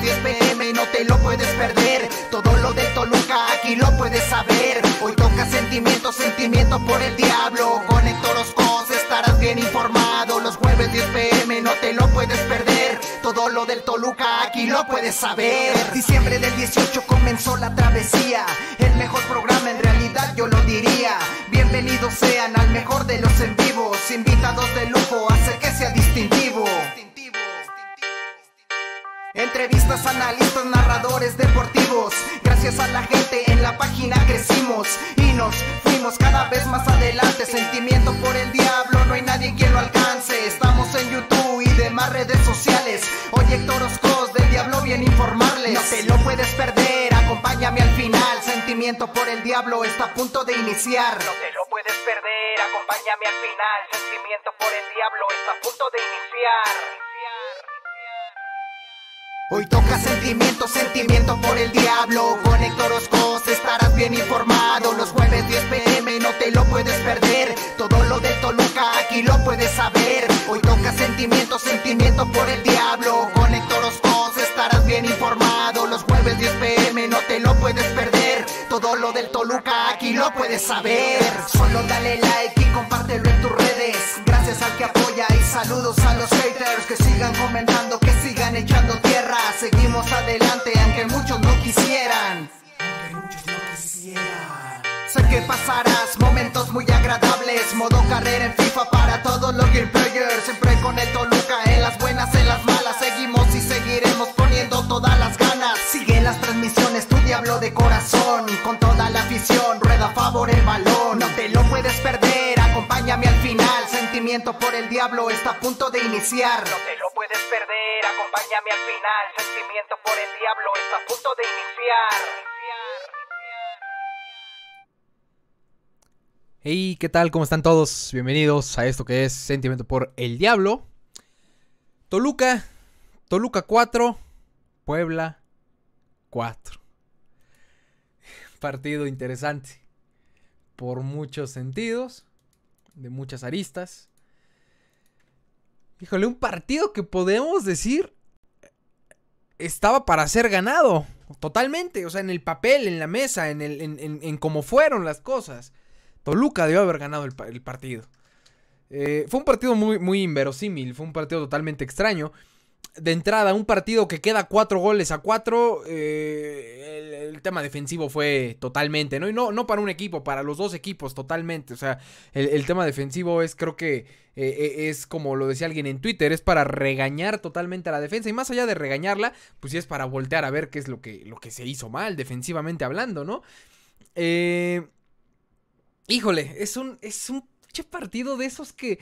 10 pm, no te lo puedes perder. Todo lo de Toluca aquí lo puedes saber. Hoy toca sentimientos, sentimientos por el diablo. Con toros cos, estarás bien informado. Los jueves 10 pm, no te lo puedes perder. Todo lo del Toluca aquí lo puedes saber. Diciembre del 18 comenzó la travesía. El mejor programa en realidad yo lo diría. Bienvenidos sean al mejor de Entrevistas, analistas, narradores deportivos. Gracias a la gente en la página crecimos y nos fuimos cada vez más adelante. Sentimiento por el diablo, no hay nadie que lo alcance. Estamos en YouTube y demás redes sociales. Oye, toroscos del diablo bien informarles. No te lo puedes perder, acompáñame al final. Sentimiento por el diablo está a punto de iniciar. No te lo puedes perder, acompáñame al final. Sentimiento por el diablo está a punto de iniciar. Hoy toca sentimiento, sentimiento por el diablo. Con Héctor Oscos estarás bien informado. Los jueves 10 pm no te lo puedes perder. Todo lo de Toluca aquí lo puedes saber. Hoy toca sentimiento, sentimiento por el diablo. Con Héctor Oscos estarás bien informado. Los jueves 10 pm no te lo puedes perder. Todo lo del Toluca aquí lo puedes saber. Solo dale like y compártelo en tus redes. Gracias al que apoya y saludos a los haters que sigan comentando, que sigan echando tierra. Seguimos adelante aunque muchos no quisieran. Sé que pasarás momentos muy agradables. Modo carrera en FIFA para todos los gameplayers Siempre con el Toluca en las buenas, en las malas. Seguimos y seguiremos poniendo todas las ganas. Sigue las transmisiones, tu diablo de corazón. Con toda la afición, rueda a favor el balón. No te lo puedes perder sentimiento por el diablo está a punto de iniciar. No te lo puedes perder, acompáñame al final. Sentimiento por el diablo está a punto de iniciar. Hey, ¿qué tal? ¿Cómo están todos? Bienvenidos a esto que es Sentimiento por el Diablo. Toluca, Toluca 4, Puebla 4. Partido interesante por muchos sentidos de muchas aristas. Híjole, un partido que podemos decir eh, estaba para ser ganado, totalmente, o sea, en el papel, en la mesa, en, el, cómo fueron las cosas. Toluca debió haber ganado el, partido. Eh, fue un partido muy, muy inverosímil, fue un partido totalmente extraño. De entrada, un partido que queda cuatro goles a cuatro. Eh, tema defensivo fue totalmente, ¿no? Y no, no para un equipo, para los dos equipos totalmente. O sea, el, tema defensivo es creo que eh, eh, es como lo decía alguien en Twitter, es para regañar totalmente a la defensa. Y más allá de regañarla, pues sí es para voltear a ver qué es lo que, lo que se hizo mal defensivamente hablando, ¿no? Eh, híjole, es un, es un partido de esos que,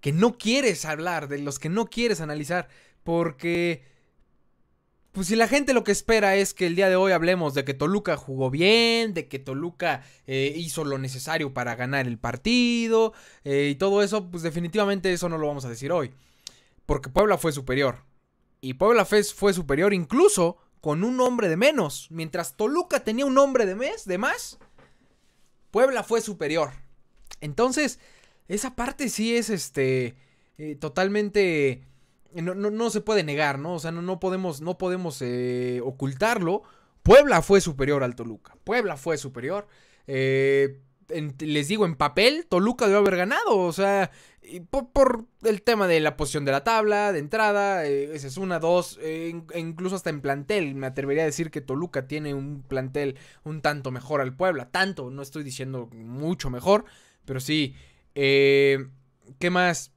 que no quieres hablar, de los que no quieres analizar, porque pues si la gente lo que espera es que el día de hoy hablemos de que Toluca jugó bien, de que Toluca eh, hizo lo necesario para ganar el partido eh, y todo eso, pues definitivamente eso no lo vamos a decir hoy. Porque Puebla fue superior. Y Puebla fue superior incluso con un hombre de menos. Mientras Toluca tenía un hombre de, mes, de más, Puebla fue superior. Entonces, esa parte sí es este, eh, totalmente no, se puede negar, ¿no? O sea, no, no podemos, no podemos eh, ocultarlo. Puebla fue superior al Toluca. Puebla fue superior. Eh, les digo, en papel, Toluca debe haber ganado. O sea, por, el tema de la posición de la tabla, de entrada, ese eh, esa es una, dos, e incluso hasta en plantel. Me atrevería a decir que Toluca tiene un plantel un tanto mejor al Puebla. Tanto, no estoy diciendo mucho mejor, pero sí. ¿Qué más?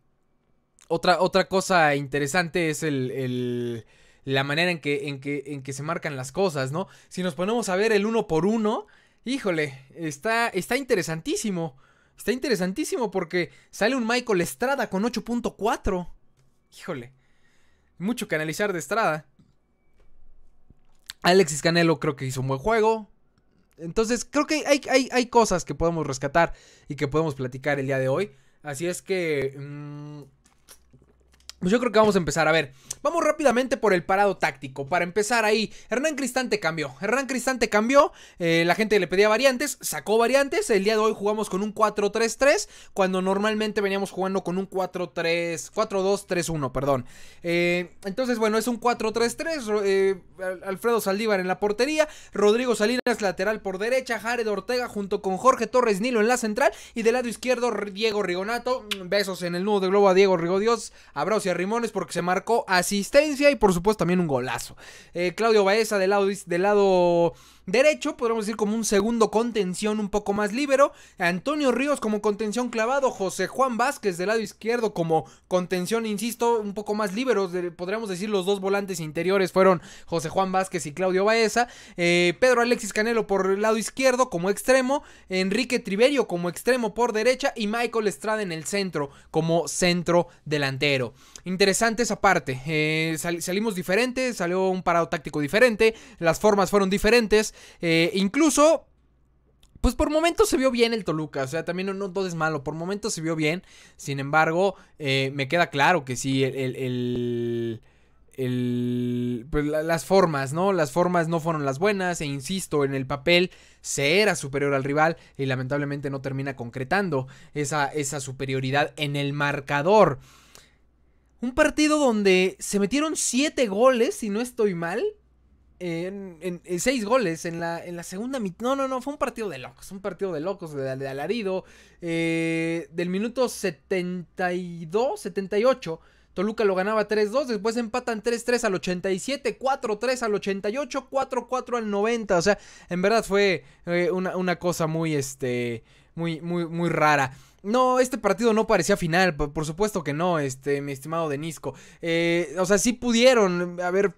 otra, cosa interesante es el, la manera en que, en, en que se marcan las cosas, ¿no? Si nos ponemos a ver el uno por uno, híjole, está, está interesantísimo. Está interesantísimo porque sale un Michael Estrada con 8.4. Híjole, mucho que analizar de Estrada. Alexis Canelo creo que hizo un buen juego. Entonces, creo que hay, hay, cosas que podemos rescatar y que podemos platicar el día de hoy. Así es que... Mm, pues yo creo que vamos a empezar. A ver, vamos rápidamente por el parado táctico. Para empezar ahí, Hernán Cristante cambió. Hernán Cristante cambió. Eh, la gente le pedía variantes, sacó variantes. El día de hoy jugamos con un 4-3-3, cuando normalmente veníamos jugando con un 4-3, 4-2-3-1, perdón. Eh, entonces, bueno, es un 4-3-3. Eh, Alfredo Saldívar en la portería, Rodrigo Salinas lateral por derecha, Jared Ortega junto con Jorge Torres Nilo en la central y del lado izquierdo Diego Rigonato. Mm, besos en el nudo de globo a Diego Rigodios. Abrazo. Rimones porque se marcó asistencia y por supuesto también un golazo. Eh, Claudio Baeza de lado, del lado derecho, podríamos decir como un segundo contención un poco más libero, Antonio Ríos como contención clavado, José Juan Vázquez del lado izquierdo como contención, insisto, un poco más liberos, podríamos decir los dos volantes interiores fueron José Juan Vázquez y Claudio Baeza, eh, Pedro Alexis Canelo por el lado izquierdo como extremo, Enrique Triverio como extremo por derecha y Michael Estrada en el centro como centro delantero. Interesante esa parte, eh, salimos diferentes, salió un parado táctico diferente, las formas fueron diferentes, eh, incluso pues por momentos se vio bien el Toluca, o sea, también no, todo es malo, por momentos se vio bien, sin embargo, eh, me queda claro que sí, pues las formas, ¿no? Las formas no fueron las buenas e insisto, en el papel se era superior al rival y lamentablemente no termina concretando esa, esa superioridad en el marcador. Un partido donde se metieron 7 goles, si no estoy mal, en, seis goles en la, segunda mitad. No, no, no, fue un partido de locos, un partido de locos, de, alarido. Eh, del minuto 72, 78 Toluca lo ganaba 3-2, después empatan 3-3 al 87, 4-3 al 88, 4-4 al 90. O sea, en verdad fue eh, una, cosa muy, este, muy, muy, muy rara. No, este partido no parecía final, por, supuesto que no, este, mi estimado Denisco. Eh, o sea, sí pudieron haber,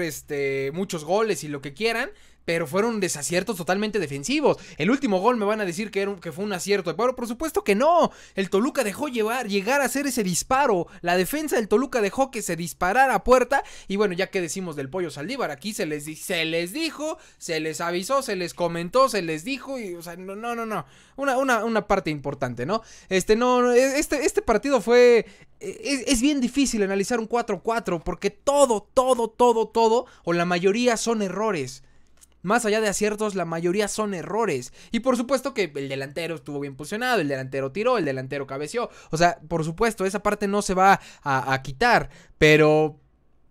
este, muchos goles y lo que quieran, pero fueron desaciertos totalmente defensivos. El último gol me van a decir que, que fue un acierto, pero por supuesto que no. El Toluca dejó llevar, llegar a hacer ese disparo. La defensa del Toluca dejó que se disparara a puerta. Y bueno, ya que decimos del pollo Saldívar, aquí se les, se les dijo, se les avisó, se les comentó, se les dijo. Y, o sea, no, no, no. no. Una, una, parte importante, ¿no? Este, no, e, este, este partido fue e, e, es, bien difícil analizar un 4-4 porque todo, todo, todo, todo, o la mayoría son errores. Más allá de aciertos, la mayoría son errores. Y por supuesto que el delantero estuvo bien posicionado, el delantero tiró, el delantero cabeció. O sea, por supuesto, esa parte no se va a, quitar. Pero,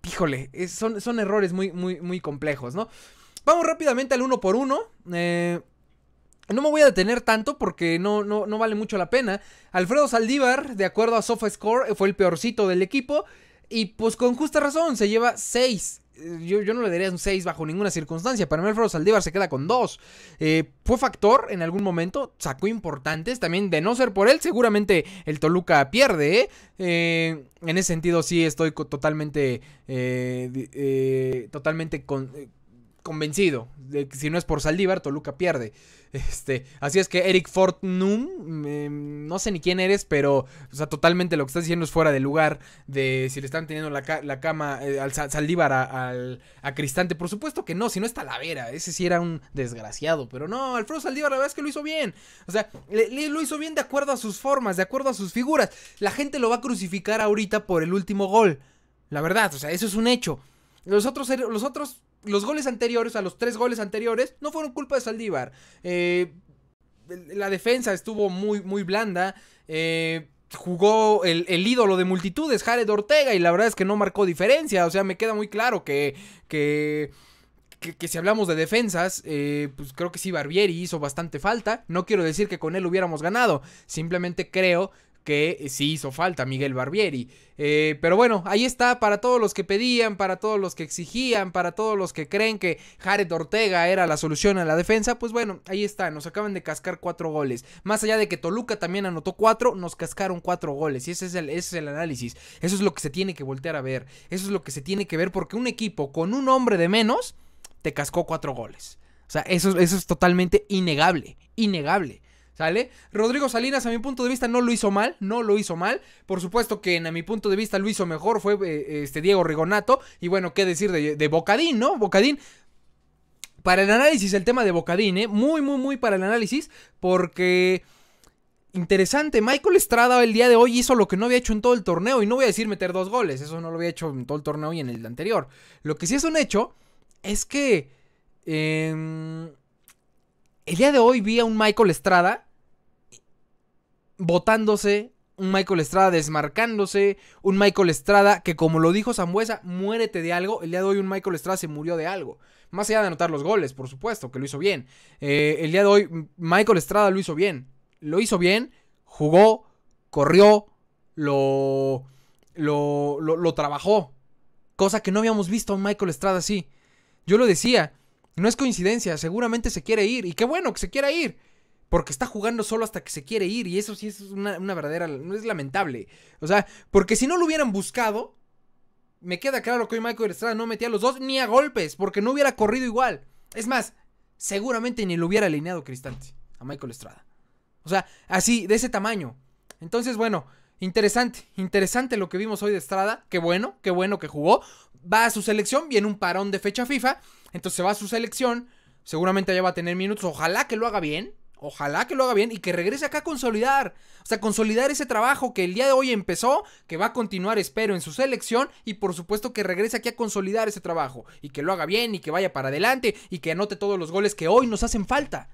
híjole, son, son, errores muy, muy, muy complejos, ¿no? Vamos rápidamente al uno por uno. Eh, no me voy a detener tanto porque no, no, vale mucho la pena. Alfredo Saldívar, de acuerdo a SofaScore, fue el peorcito del equipo. Y pues con justa razón, se lleva seis yo, no le daría un 6 bajo ninguna circunstancia. Para mí, Saldívar se queda con 2. Eh, fue factor en algún momento, sacó importantes. También de no ser por él, seguramente el Toluca pierde. ¿eh? Eh, en ese sentido, sí estoy totalmente, totalmente con, convencido de que si no es por Saldívar, Toluca pierde. Este, así es que Eric Fortnum, em, no sé ni quién eres, pero, o sea, totalmente lo que estás diciendo es fuera de lugar. De si le están teniendo la, la cama eh, al Saldívar al, a, Cristante. Por supuesto que no, si no es Talavera. Ese sí era un desgraciado, pero no, Alfredo Saldívar, la verdad es que lo hizo bien. O sea, lo hizo bien de acuerdo a sus formas, de acuerdo a sus figuras. La gente lo va a crucificar ahorita por el último gol. La verdad, o sea, eso es un hecho. Los otros, los otros los goles anteriores, a los tres goles anteriores, no fueron culpa de Saldívar. Eh, la defensa estuvo muy, muy blanda. Eh, jugó el, ídolo de multitudes, Jared Ortega, y la verdad es que no marcó diferencia. O sea, me queda muy claro que. que, que, si hablamos de defensas, eh, pues creo que sí, Barbieri hizo bastante falta. No quiero decir que con él hubiéramos ganado. Simplemente creo que sí hizo falta Miguel Barbieri. Eh, pero bueno, ahí está para todos los que pedían, para todos los que exigían, para todos los que creen que Jared Ortega era la solución a la defensa, pues bueno, ahí está, nos acaban de cascar cuatro goles. Más allá de que Toluca también anotó cuatro, nos cascaron cuatro goles. Y ese es el, es el análisis. Eso es lo que se tiene que voltear a ver. Eso es lo que se tiene que ver porque un equipo con un hombre de menos te cascó cuatro goles. O sea, eso, eso es totalmente innegable, innegable. ¿Sale? Rodrigo Salinas, a mi punto de vista, no lo hizo mal. No lo hizo mal. Por supuesto que, en, a mi punto de vista, lo hizo mejor. Fue eh, este Diego Rigonato. Y bueno, qué decir de, de Bocadín, ¿no? Bocadín para el análisis el tema de Bocadín, ¿eh? Muy, muy, muy para el análisis, porque... Interesante, Michael Estrada el día de hoy hizo lo que no había hecho en todo el torneo, y no voy a decir meter dos goles, eso no lo había hecho en todo el torneo y en el anterior. Lo que sí es un hecho es que... Eh, el día de hoy vi a un Michael Estrada botándose, un Michael Estrada desmarcándose, un Michael Estrada que como lo dijo Zambuesa, muérete de algo. El día de hoy un Michael Estrada se murió de algo. Más allá de anotar los goles, por supuesto, que lo hizo bien. Eh, el día de hoy Michael Estrada lo hizo bien. Lo hizo bien, jugó, corrió, lo, lo, lo, lo trabajó. Cosa que no habíamos visto a un Michael Estrada así. Yo lo decía, no es coincidencia, seguramente se quiere ir. Y qué bueno que se quiera ir. Porque está jugando solo hasta que se quiere ir. Y eso sí es una, verdadera, no Es lamentable. O sea, porque si no lo hubieran buscado. Me queda claro que hoy Michael Estrada no metía los dos ni a golpes. Porque no hubiera corrido igual. Es más, seguramente ni lo hubiera alineado Cristante a Michael Estrada. O sea, así, de ese tamaño. Entonces, bueno, interesante, interesante lo que vimos hoy de Estrada. Qué bueno, qué bueno que jugó. Va a su selección, viene un parón de fecha FIFA. Entonces se va a su selección, seguramente allá va a tener minutos, ojalá que lo haga bien, ojalá que lo haga bien y que regrese acá a consolidar. O sea, consolidar ese trabajo que el día de hoy empezó, que va a continuar, espero, en su selección y por supuesto que regrese aquí a consolidar ese trabajo y que lo haga bien y que vaya para adelante y que anote todos los goles que hoy nos hacen falta.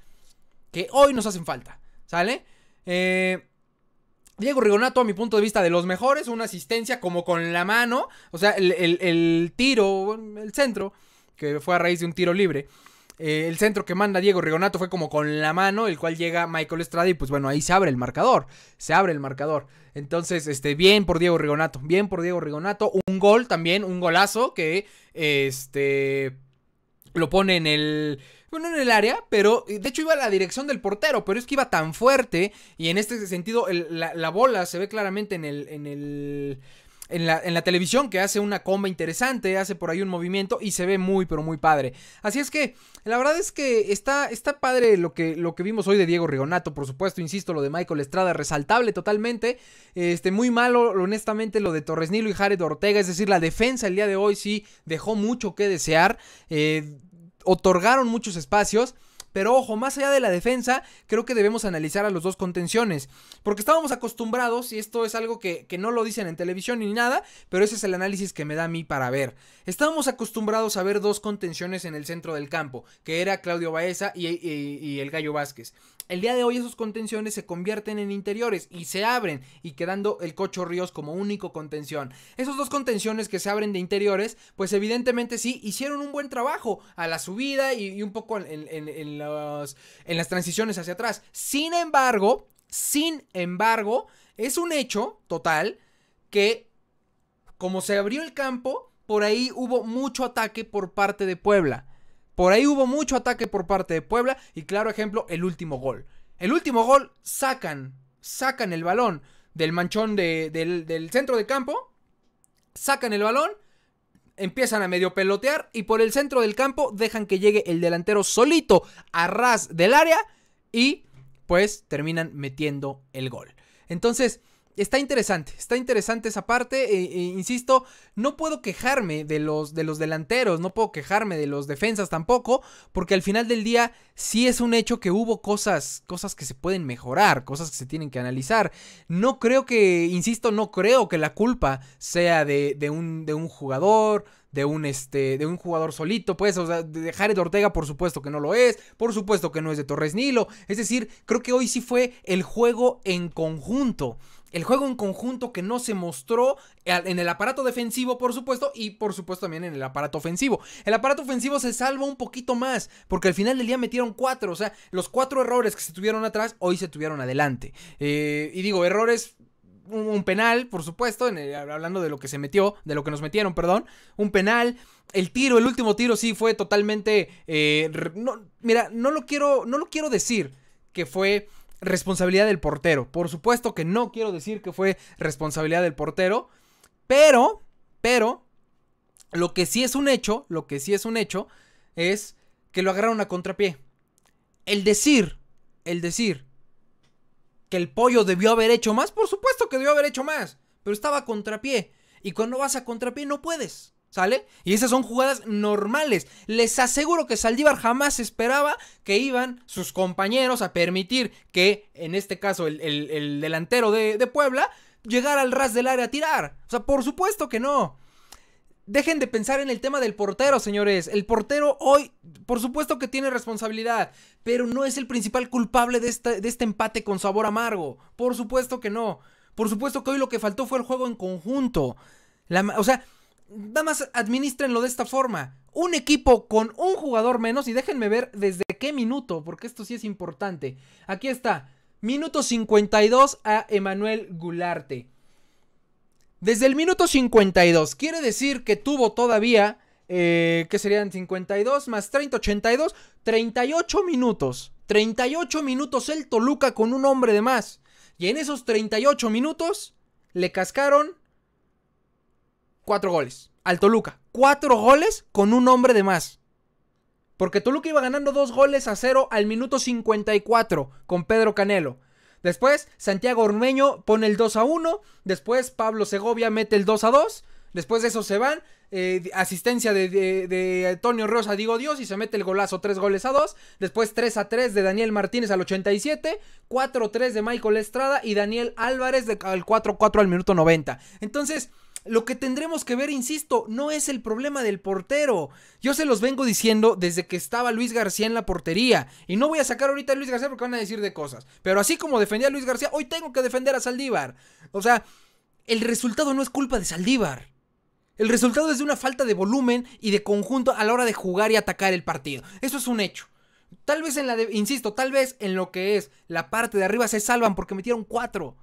Que hoy nos hacen falta, ¿sale? Eh, Diego Rigonato, a mi punto de vista, de los mejores, una asistencia como con la mano, o sea, el, el tiro, el centro, que fue a raíz de un tiro libre. Eh, el centro que manda Diego Rigonato fue como con la mano, el cual llega Michael Estrada y pues bueno, ahí se abre el marcador, se abre el marcador. Entonces, este, bien por Diego Rigonato, bien por Diego Rigonato, un gol también, un golazo que, este, lo pone en el... Bueno, en el área, pero de hecho iba a la dirección del portero, pero es que iba tan fuerte y en este sentido la, la, bola se ve claramente en el, en el en la, televisión que hace una comba interesante, hace por ahí un movimiento y se ve muy, pero muy padre. Así es que la verdad es que está, está padre lo que, lo que vimos hoy de Diego Rigonato, por supuesto, insisto, lo de Michael Estrada, resaltable totalmente. Este, muy malo, honestamente, lo de Torres Nilo y Jared Ortega, es decir, la defensa el día de hoy sí dejó mucho que desear, eh, otorgaron muchos espacios. Pero ojo, más allá de la defensa, creo que debemos analizar a los dos contenciones. Porque estábamos acostumbrados, y esto es algo que, no lo dicen en televisión ni nada, pero ese es el análisis que me da a mí para ver. Estábamos acostumbrados a ver dos contenciones en el centro del campo, que era Claudio Baeza y, el Gallo Vázquez. El día de hoy esas contenciones se convierten en interiores y se abren y quedando el Cocho Ríos como único contención. Esos dos contenciones que se abren de interiores, pues evidentemente sí hicieron un buen trabajo a la subida y, un poco en la en las transiciones hacia atrás. Sin embargo, sin embargo, es un hecho total que como se abrió el campo, por ahí hubo mucho ataque por parte de Puebla. Por ahí hubo mucho ataque por parte de Puebla y claro ejemplo, el último gol. El último gol sacan, sacan el balón del manchón del centro de campo, sacan el balón empiezan a medio pelotear y por el centro del campo dejan que llegue el delantero solito a ras del área y pues terminan metiendo el gol. Entonces, Está interesante, está interesante esa parte. E, e, insisto, no puedo quejarme de los, de los delanteros, no puedo quejarme de los defensas tampoco, porque al final del día sí es un hecho que hubo cosas, cosas que se pueden mejorar, cosas que se tienen que analizar. No creo que, insisto, no creo que la culpa sea de, un, de un jugador, de un este de un jugador solito, pues, o sea, de Jared Ortega por supuesto que no lo es, por supuesto que no es de Torres Nilo, es decir, creo que hoy sí fue el juego en conjunto el juego en conjunto que no se mostró en el aparato defensivo, por supuesto, y por supuesto también en el aparato ofensivo. El aparato ofensivo se salva un poquito más, porque al final del día metieron cuatro, o sea, los cuatro errores que se tuvieron atrás, hoy se tuvieron adelante. Eh, y digo, errores un, penal, por supuesto, en hablando de lo que se metió, de lo que nos metieron, perdón, un penal, el tiro, el último tiro sí fue totalmente, eh, mira, no lo quiero, no lo quiero decir que fue responsabilidad del portero. Por supuesto que no quiero decir que fue responsabilidad del portero, pero, pero, lo que sí es un hecho, lo que sí es un hecho, es que lo agarraron a contrapié. El decir, el decir que el pollo debió haber hecho más, por supuesto que debió haber hecho más, pero estaba a contrapié. Y cuando vas a contrapié no puedes. ¿Sale? Y esas son jugadas normales. Les aseguro que Saldívar jamás esperaba que iban sus compañeros a permitir que, en este caso, el, delantero de, Puebla, llegara al ras del área a tirar. O sea, por supuesto que no. Dejen de pensar en el tema del portero, señores. El portero hoy, por supuesto que tiene responsabilidad, pero no es el principal culpable de este, empate con sabor amargo. Por supuesto que no. Por supuesto que hoy lo que faltó fue el juego en conjunto. La, o sea, nada más administrenlo de esta forma. Un equipo con un jugador menos y déjenme ver desde qué minuto, porque esto sí es importante. Aquí está, minuto 52 a Emanuel Gularte. Desde el minuto 52, quiere decir que tuvo todavía, eh, que serían 52 más 30, 82, 38 minutos. 38 minutos el Toluca con un hombre de más. Y en esos 38 minutos le cascaron cuatro goles. Al Toluca, cuatro goles con un hombre de más. Porque Toluca iba ganando dos goles a cero al minuto 54 con Pedro Canelo. Después, Santiago Ormeño pone el 2 a 1. Después, Pablo Segovia mete el 2 a 2. Después de eso se van. Eh, asistencia de, de, de, Antonio Rosa, digo Dios, y se mete el golazo 3 goles a 2. Después 3 a 3 de Daniel Martínez al 87. 4 3 de Michael Estrada y Daniel Álvarez de, al 4 4 al minuto 90. Entonces, lo que tendremos que ver, insisto, no es el problema del portero. Yo se los vengo diciendo desde que estaba Luis García en la portería. Y no voy a sacar ahorita a Luis García porque van a decir de cosas. Pero así como defendía a Luis García, hoy tengo que defender a Saldívar. O sea, el resultado no es culpa de Saldívar. El resultado es de una falta de volumen y de conjunto a la hora de jugar y atacar el partido. Eso es un hecho. Tal vez en la de, insisto, tal vez en lo que es la parte de arriba se salvan porque metieron cuatro.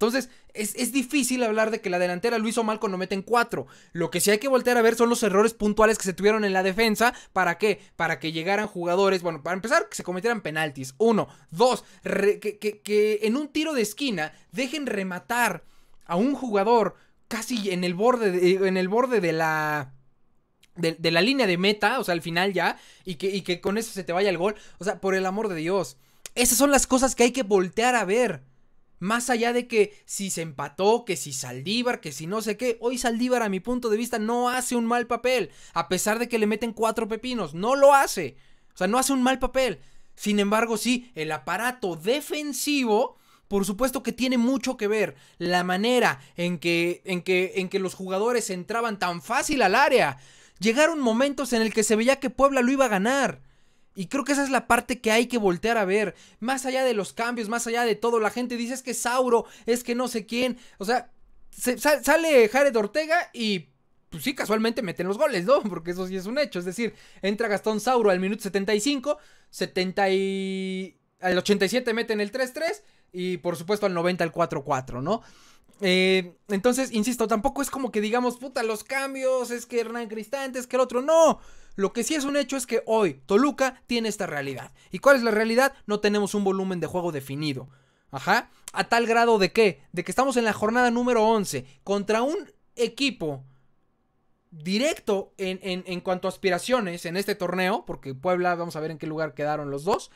Entonces, es, difícil hablar de que la delantera lo hizo mal cuando meten cuatro. Lo que sí hay que voltear a ver son los errores puntuales que se tuvieron en la defensa. ¿Para qué? Para que llegaran jugadores. Bueno, para empezar, que se cometieran penaltis. Uno. Dos. que, que, en un tiro de esquina dejen rematar a un jugador casi en el borde, de, en el borde de la. De, la línea de meta, o sea, al final ya, y que, y que con eso se te vaya el gol. O sea, por el amor de Dios. Esas son las cosas que hay que voltear a ver. Más allá de que si se empató, que si Saldívar, que si no sé qué, hoy Saldívar a mi punto de vista no hace un mal papel, a pesar de que le meten cuatro pepinos, no lo hace. O sea, no hace un mal papel. Sin embargo, sí, el aparato defensivo, por supuesto que tiene mucho que ver la manera en que, en que, en que los jugadores entraban tan fácil al área. Llegaron momentos en el que se veía que Puebla lo iba a ganar. Y creo que esa es la parte que hay que voltear a ver. Más allá de los cambios, más allá de todo, la gente dice es que Sauro, es que no sé quién. O sea, sale Jared Ortega y pues sí, casualmente meten los goles, ¿no? Porque eso sí es un hecho. Es decir, entra Gastón Sauro al minuto 75, 70 y... Al 87 meten el 3-3 y por supuesto al 90 el 4-4, ¿no? Eh, entonces, insisto, tampoco es como que digamos, puta, los cambios, es que Hernán Cristante, es que el otro, no. Lo que sí es un hecho es que hoy Toluca tiene esta realidad. ¿Y cuál es la realidad? No tenemos un volumen de juego definido. Ajá. ¿A tal grado de qué? De que estamos en la jornada número 11 contra un equipo directo en, en cuanto a aspiraciones en este torneo, porque Puebla, vamos a ver en qué lugar quedaron los dos.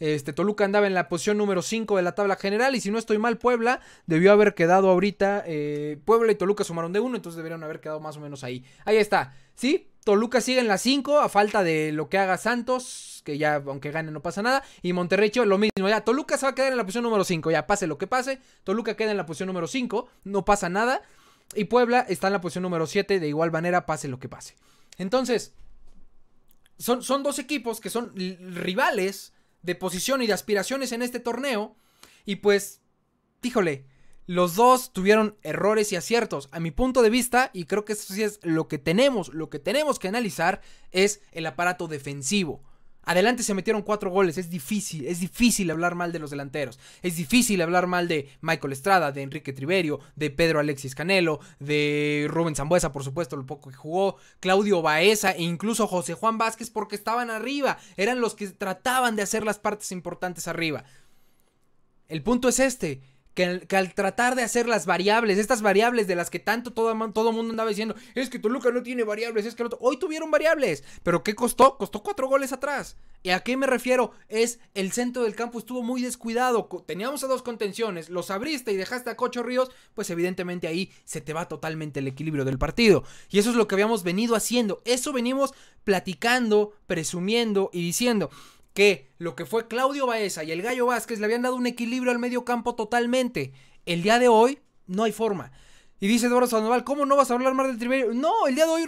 Este, Toluca andaba en la posición número 5 de la tabla general. Y si no estoy mal, Puebla debió haber quedado ahorita. Eh, Puebla y Toluca sumaron de 1, entonces deberían haber quedado más o menos ahí. Ahí está. ¿Sí? Toluca sigue en la 5 a falta de lo que haga Santos, que ya aunque gane no pasa nada, y Monterrey lo mismo, ya Toluca se va a quedar en la posición número 5, ya pase lo que pase, Toluca queda en la posición número 5, no pasa nada, y Puebla está en la posición número 7 de igual manera, pase lo que pase. Entonces, son dos equipos que son rivales de posición y de aspiraciones en este torneo. Y pues, híjole, los dos tuvieron errores y aciertos. A mi punto de vista, y creo que eso sí es lo que tenemos, lo que tenemos que analizar es el aparato defensivo. Adelante se metieron cuatro goles. Es difícil, es difícil hablar mal de los delanteros. Es difícil hablar mal de Michael Estrada, de Enrique Triverio, de Pedro Alexis Canelo, de Rubén Zambuesa, por supuesto, lo poco que jugó, Claudio Baeza e incluso José Juan Vázquez porque estaban arriba. Eran los que trataban de hacer las partes importantes arriba. El punto es este que, al tratar de hacer las variables, estas variables de las que tanto todo, todo mundo andaba diciendo, es que Toluca no tiene variables, es que hoy tuvieron variables, pero ¿qué costó? Costó cuatro goles atrás. ¿Y a qué me refiero? Es el centro del campo estuvo muy descuidado, teníamos a dos contenciones, los abriste y dejaste a Cocho Ríos, pues evidentemente ahí se te va totalmente el equilibrio del partido. Y eso es lo que habíamos venido haciendo, eso venimos platicando, presumiendo y diciendo que lo que fue Claudio Baeza y el Gallo Vázquez le habían dado un equilibrio al medio campo totalmente. El día de hoy no hay forma. Y dice Eduardo Sandoval, ¿cómo no vas a hablar más de Triverio? No, el día de hoy,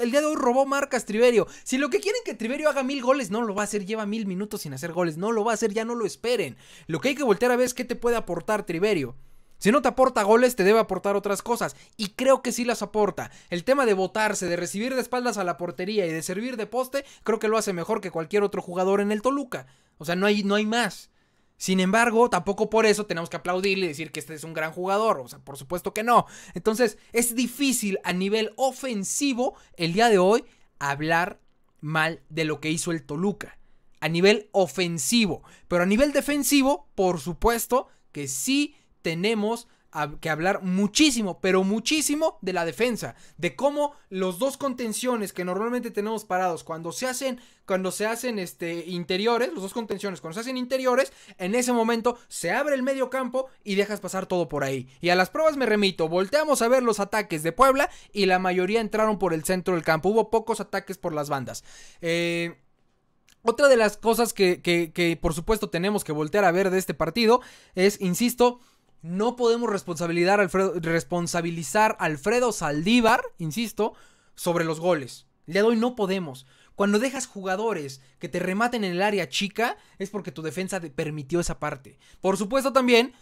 el día de hoy robó marcas Triverio. Si lo que quieren que Triverio haga mil goles, no lo va a hacer, lleva mil minutos sin hacer goles, no lo va a hacer, ya no lo esperen. Lo que hay que voltear a ver es qué te puede aportar Triverio. Si no te aporta goles, te debe aportar otras cosas. Y creo que sí las aporta. El tema de botarse, de recibir de espaldas a la portería y de servir de poste, creo que lo hace mejor que cualquier otro jugador en el Toluca. O sea, no hay, no hay más. Sin embargo, tampoco por eso tenemos que aplaudirle y decir que este es un gran jugador. O sea, por supuesto que no. Entonces, es difícil a nivel ofensivo el día de hoy hablar mal de lo que hizo el Toluca. A nivel ofensivo. Pero a nivel defensivo, por supuesto que sí tenemos que hablar muchísimo, pero muchísimo de la defensa, de cómo los dos contenciones que normalmente tenemos parados cuando se hacen cuando se hacen este interiores, los dos contenciones cuando se hacen interiores, en ese momento se abre el medio campo y dejas pasar todo por ahí. Y a las pruebas me remito, volteamos a ver los ataques de Puebla y la mayoría entraron por el centro del campo, hubo pocos ataques por las bandas. Eh, otra de las cosas que, que, por supuesto tenemos que voltear a ver de este partido es, insisto, no podemos responsabilizar a Alfredo, responsabilizar a Alfredo Saldívar, insisto, sobre los goles. Le doy no podemos. Cuando dejas jugadores que te rematen en el área chica, es porque tu defensa te permitió esa parte. Por supuesto también,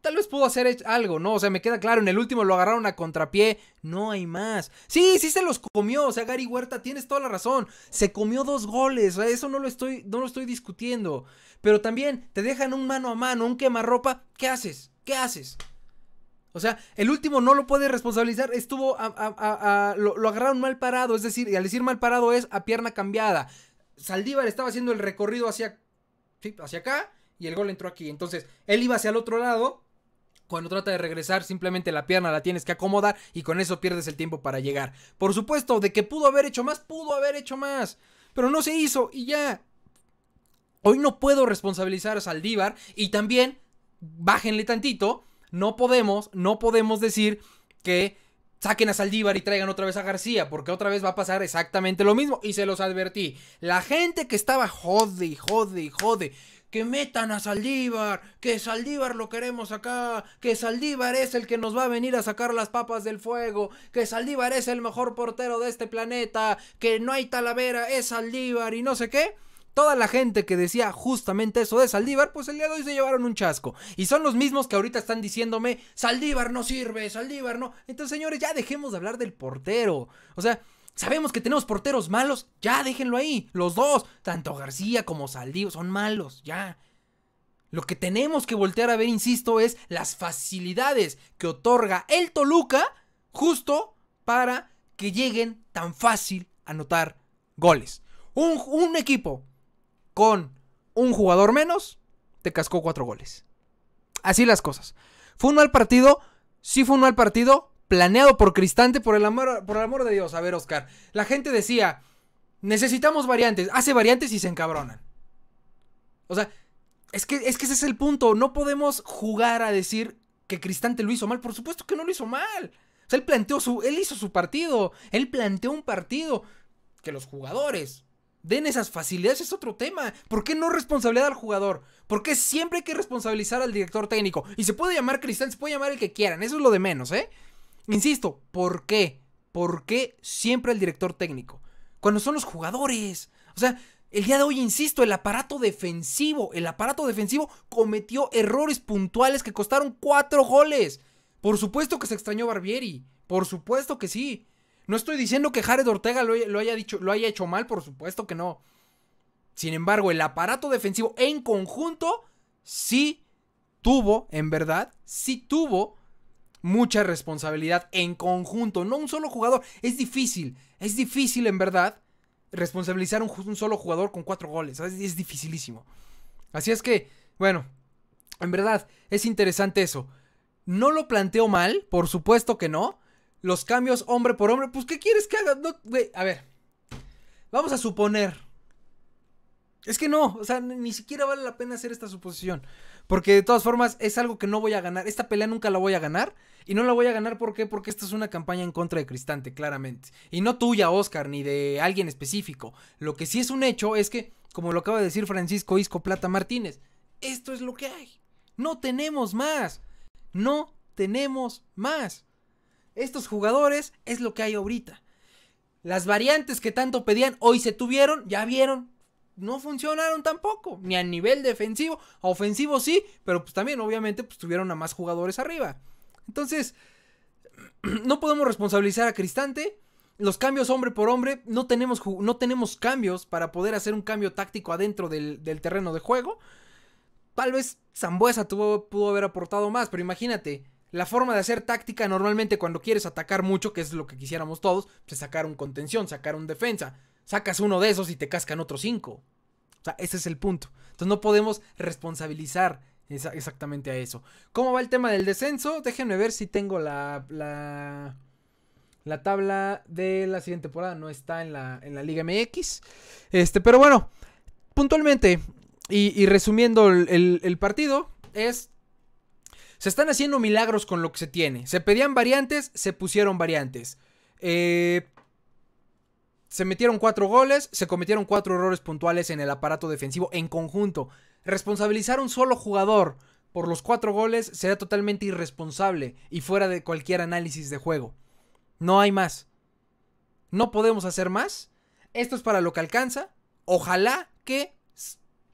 tal vez pudo hacer algo, ¿no? O sea, me queda claro, en el último lo agarraron a contrapié, no hay más. Sí, sí se los comió, o sea, Gary Huerta, tienes toda la razón, se comió dos goles, eso no lo estoy, no lo estoy discutiendo. Pero también te dejan un mano a mano, un quemarropa, ¿qué haces? ¿Qué haces? O sea, el último no lo puede responsabilizar. Estuvo a, a, lo, agarraron mal parado. Es decir, y al decir mal parado es a pierna cambiada. Saldívar estaba haciendo el recorrido hacia, hacia acá y el gol entró aquí. Entonces, él iba hacia el otro lado. Cuando trata de regresar, simplemente la pierna la tienes que acomodar y con eso pierdes el tiempo para llegar. Por supuesto, de que pudo haber hecho más, pudo haber hecho más. Pero no se hizo y ya. Hoy no puedo responsabilizar a Saldívar y también bájenle tantito. No podemos, no podemos decir que saquen a Saldívar y traigan otra vez a García, porque otra vez va a pasar exactamente lo mismo. Y se los advertí. La gente que estaba jode y jode y jode. Que metan a Saldívar, que Saldívar lo queremos acá, que Saldívar es el que nos va a venir a sacar las papas del fuego, que Saldívar es el mejor portero de este planeta, que no hay Talavera, es Saldívar y no sé qué toda la gente que decía justamente eso de Saldívar, pues el día de hoy se llevaron un chasco. Y son los mismos que ahorita están diciéndome, Saldívar no sirve, Saldívar no. Entonces, señores, ya dejemos de hablar del portero. O sea, sabemos que tenemos porteros malos, ya déjenlo ahí. Los dos, tanto García como Saldívar, son malos, ya. Lo que tenemos que voltear a ver, insisto, es las facilidades que otorga el Toluca justo para que lleguen tan fácil a anotar goles. Un, un equipo con un jugador menos, te cascó cuatro goles. Así las cosas. Fue un mal partido, sí fue un mal partido, planeado por Cristante, por el amor, por el amor de Dios. A ver, Oscar, la gente decía, necesitamos variantes, hace variantes y se encabronan. O sea, es que, es que ese es el punto, no podemos jugar a decir que Cristante lo hizo mal, por supuesto que no lo hizo mal. O sea, él planteó su, él hizo su partido, él planteó un partido que los jugadores den esas facilidades es otro tema. ¿Por qué no responsabilidad al jugador? ¿Por qué siempre hay que responsabilizar al director técnico? Y se puede llamar Cristán, se puede llamar el que quieran, eso es lo de menos, ¿eh? Insisto, ¿por qué? ¿Por qué siempre el director técnico? Cuando son los jugadores. O sea, el día de hoy, insisto, el aparato defensivo, el aparato defensivo cometió errores puntuales que costaron cuatro goles. Por supuesto que se extrañó Barbieri, por supuesto que sí. No estoy diciendo que Jared Ortega lo, haya dicho, lo haya hecho mal, por supuesto que no. Sin embargo, el aparato defensivo en conjunto sí tuvo, en verdad, sí tuvo mucha responsabilidad en conjunto, no un solo jugador. Es difícil, es difícil en verdad responsabilizar un, un solo jugador con cuatro goles. Es dificilísimo. Así es que, bueno, en verdad, es interesante eso. No lo planteo mal, por supuesto que no los cambios hombre por hombre. Pues, ¿qué quieres que haga? No, a ver. Vamos a suponer. Es que no, o sea, ni siquiera vale la pena hacer esta suposición. Porque de todas formas es algo que no voy a ganar. Esta pelea nunca la voy a ganar. Y no la voy a ganar ¿por porque esta es una campaña en contra de Cristante, claramente. Y no tuya, Oscar, ni de alguien específico. Lo que sí es un hecho es que, como lo acaba de decir Francisco Isco Plata Martínez, esto es lo que hay. No tenemos más. No tenemos más estos jugadores es lo que hay ahorita. Las variantes que tanto pedían hoy se tuvieron, ya vieron, no funcionaron tampoco, ni a nivel defensivo, a ofensivo sí, pero pues también obviamente pues tuvieron a más jugadores arriba. Entonces, no podemos responsabilizar a Cristante. Los cambios hombre por hombre, no tenemos, no tenemos cambios para poder hacer un cambio táctico adentro del, terreno de juego. Tal vez Zambuesa tuvo, pudo haber aportado más, pero imagínate, la forma de hacer táctica normalmente cuando quieres atacar mucho, que es lo que quisiéramos todos, pues es sacar un contención, sacar un defensa. Sacas uno de esos y te cascan otros cinco. O sea, ese es el punto. Entonces no podemos responsabilizar exactamente a eso. ¿Cómo va el tema del descenso? Déjenme ver si tengo la, la, tabla de la siguiente temporada. No está en la, en la Liga MX. Este, pero bueno, puntualmente y, resumiendo el partido, es se están haciendo milagros con lo que se tiene. Se pedían variantes, se pusieron variantes. Eh, se metieron cuatro goles, se cometieron cuatro errores puntuales en el aparato defensivo en conjunto. Responsabilizar a un solo jugador por los cuatro goles será totalmente irresponsable y fuera de cualquier análisis de juego. No hay más. No podemos hacer más. Esto es para lo que alcanza. Ojalá que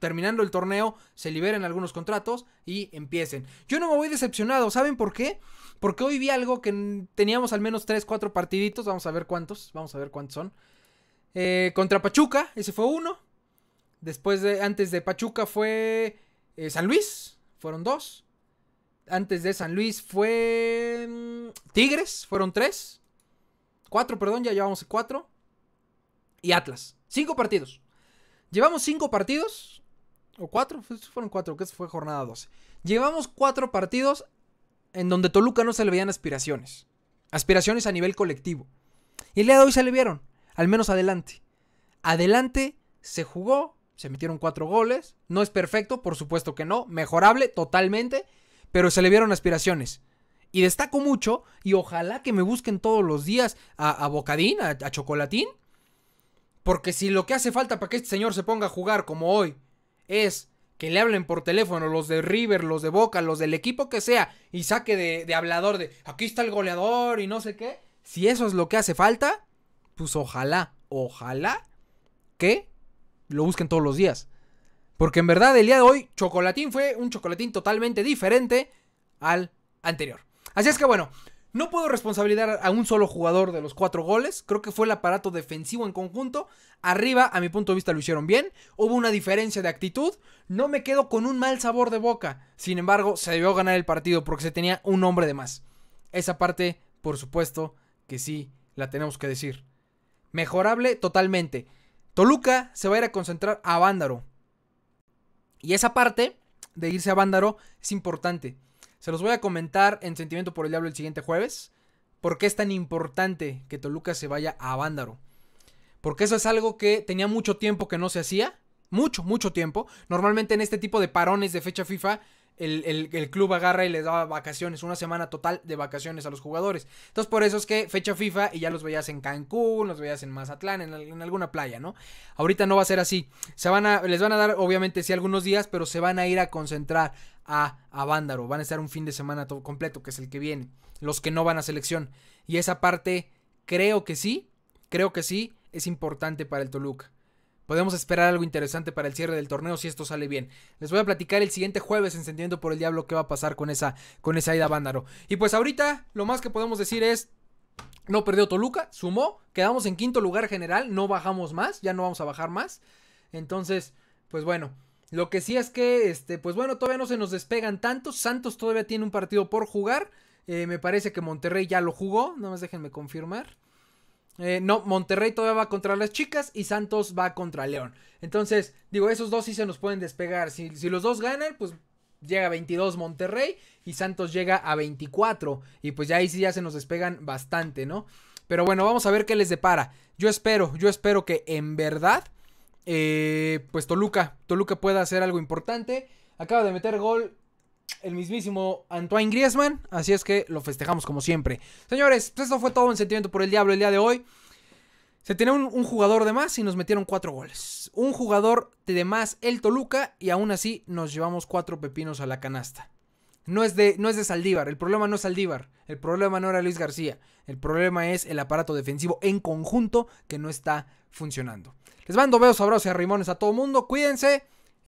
terminando el torneo se liberen algunos contratos y empiecen. Yo no me voy decepcionado, ¿saben por qué? Porque hoy vi algo que teníamos al menos 3, 4 partiditos, vamos a ver cuántos, vamos a ver cuántos son. Eh, contra Pachuca, ese fue uno. Después de, antes de Pachuca fue eh, San Luis, fueron dos. Antes de San Luis fue mm, Tigres, fueron tres. Cuatro, perdón, ya llevamos cuatro. Y Atlas, cinco partidos. Llevamos cinco partidos o cuatro, pues, fueron cuatro, que fue jornada 12. Llevamos cuatro partidos en donde Toluca no se le veían aspiraciones. Aspiraciones a nivel colectivo. Y el día de hoy se le vieron, al menos adelante. Adelante se jugó, se metieron cuatro goles. No es perfecto, por supuesto que no. Mejorable totalmente, pero se le vieron aspiraciones. Y destaco mucho, y ojalá que me busquen todos los días a, Bocadín, a Chocolatín. Porque si lo que hace falta para que este señor se ponga a jugar como hoy es que le hablen por teléfono los de River, los de Boca, los del equipo que sea, y saque de, hablador de aquí está el goleador y no sé qué. Si eso es lo que hace falta, pues ojalá, ojalá que lo busquen todos los días. Porque en verdad el día de hoy Chocolatín fue un chocolatín totalmente diferente al anterior. Así es que bueno, no puedo responsabilizar a un solo jugador de los cuatro goles. Creo que fue el aparato defensivo en conjunto. Arriba, a mi punto de vista, lo hicieron bien. Hubo una diferencia de actitud. No me quedo con un mal sabor de boca. Sin embargo, se debió ganar el partido porque se tenía un hombre de más. Esa parte, por supuesto, que sí la tenemos que decir. Mejorable totalmente. Toluca se va a ir a concentrar a Vándaro. Y esa parte de irse a Vándaro es importante. Se los voy a comentar en Sentimiento por el Diablo el siguiente jueves. ¿Por qué es tan importante que Toluca se vaya a Vándaro? Porque eso es algo que tenía mucho tiempo que no se hacía. Mucho, mucho tiempo. Normalmente en este tipo de parones de fecha FIFA el, club agarra y les da vacaciones, una semana total de vacaciones a los jugadores. Entonces, por eso es que fecha FIFA y ya los veías en Cancún, los veías en Mazatlán, en, alguna playa, ¿no? Ahorita no va a ser así. Se van a, les van a dar, obviamente, sí, algunos días, pero se van a ir a concentrar a, a Van a estar un fin de semana todo completo, que es el que viene. Los que no van a selección. Y esa parte, creo que sí, creo que sí, es importante para el Toluca. Podemos esperar algo interesante para el cierre del torneo si esto sale bien. Les voy a platicar el siguiente jueves encendiendo por el Diablo qué va a pasar con esa, con esa ida Bándaro. Y pues ahorita lo más que podemos decir es, no perdió Toluca, sumó, quedamos en quinto lugar general, no bajamos más, ya no vamos a bajar más. Entonces, pues bueno, lo que sí es que, este, pues bueno, todavía no se nos despegan tantos. Santos todavía tiene un partido por jugar. Eh, me parece que Monterrey ya lo jugó, nada más déjenme confirmar. Eh, no, Monterrey todavía va contra las chicas y Santos va contra León. Entonces, digo, esos dos sí se nos pueden despegar. Si, los dos ganan, pues llega a 22 Monterrey y Santos llega a 24. Y pues ya ahí sí ya se nos despegan bastante, ¿no? Pero bueno, vamos a ver qué les depara. Yo espero, yo espero que en verdad, eh, pues Toluca, Toluca pueda hacer algo importante. Acaba de meter gol el mismísimo Antoine Griezmann. Así es que lo festejamos como siempre. Señores, esto pues fue todo en Sentimiento por el Diablo el día de hoy. Se tenía un, jugador de más y nos metieron cuatro goles. Un jugador de más el Toluca y aún así nos llevamos cuatro pepinos a la canasta. No es, de, no es de Saldívar, el problema no es Saldívar, el problema no era Luis García, el problema es el aparato defensivo en conjunto que no está funcionando. Les mando besos, abrazos y arrimones a todo mundo, cuídense,